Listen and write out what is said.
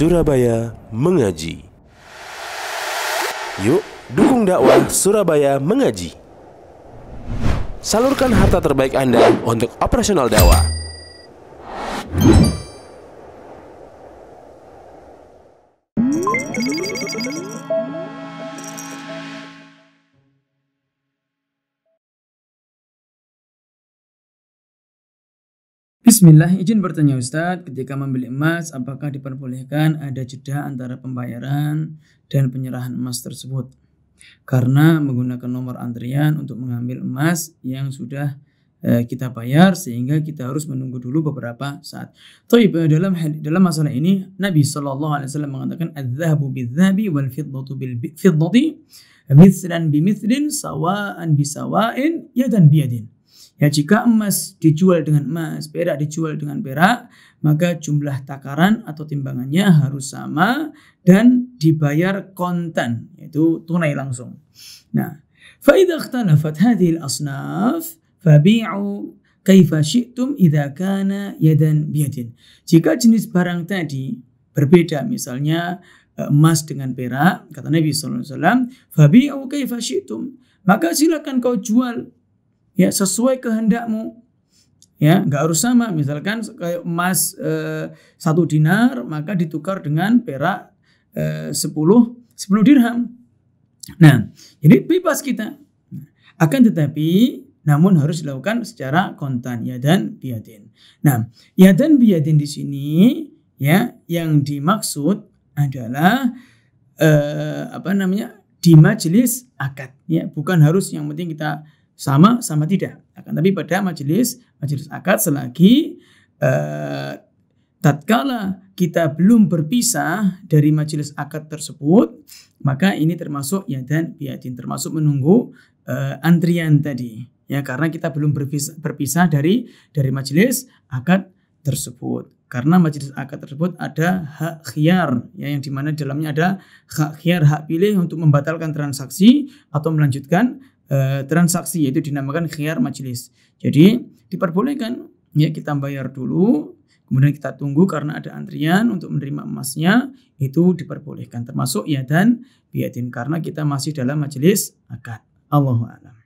Surabaya Mengaji. Yuk, dukung dakwah Surabaya Mengaji. Salurkan harta terbaik Anda untuk operasional dakwah. Bismillah, izin bertanya Ustadz, ketika membeli emas, apakah diperbolehkan ada jeda antara pembayaran dan penyerahan emas tersebut? Karena menggunakan nomor antrian untuk mengambil emas yang sudah e, kita bayar sehingga kita harus menunggu dulu beberapa saat. Tapi eh, dalam dalam masalah ini Nabi Shallallahu Alaihi Wasallam mengatakan adzhabu zahbi wal fiddatu bil fiddati mithlan bimithrin sawaan bisawain yadan biyadin. Ya jika emas dijual dengan emas, perak dijual dengan perak, maka jumlah takaran atau timbangannya harus sama dan dibayar kontan, yaitu tunai langsung. Nah, فإذا اختلفت هذه الأصناف فبيعوا كيف شئتم إذا yadan يدا بيد. Jika jenis barang tadi berbeda, misalnya eh, emas dengan perak, kata Nabi SAW, فبيعوا كيف شئتم. Maka silakan kau jual ya sesuai kehendakmu ya nggak harus sama misalkan kayak emas eh, satu dinar maka ditukar dengan perak eh, sepuluh sepuluh dirham nah jadi bebas kita akan tetapi namun harus dilakukan secara kontan ya dan biadin nah ya dan biadin di sini ya yang dimaksud adalah e, apa namanya di majelis akad ya bukan harus yang penting kita sama sama tidak akan tapi pada majelis majelis akad selagi eh, tatkala kita belum berpisah dari majelis akad tersebut maka ini termasuk ya dan biadin termasuk menunggu eh, antrian tadi ya karena kita belum berpisah, berpisah dari dari majelis akad tersebut karena majelis akad tersebut ada hak khiyar ya yang dimana dalamnya ada hak khiyar hak pilih untuk membatalkan transaksi atau melanjutkan Eh, transaksi yaitu dinamakan khiyar majelis. Jadi diperbolehkan ya kita bayar dulu kemudian kita tunggu karena ada antrian untuk menerima emasnya itu diperbolehkan termasuk ya dan biatin karena kita masih dalam majelis akad. Allahu a'lam.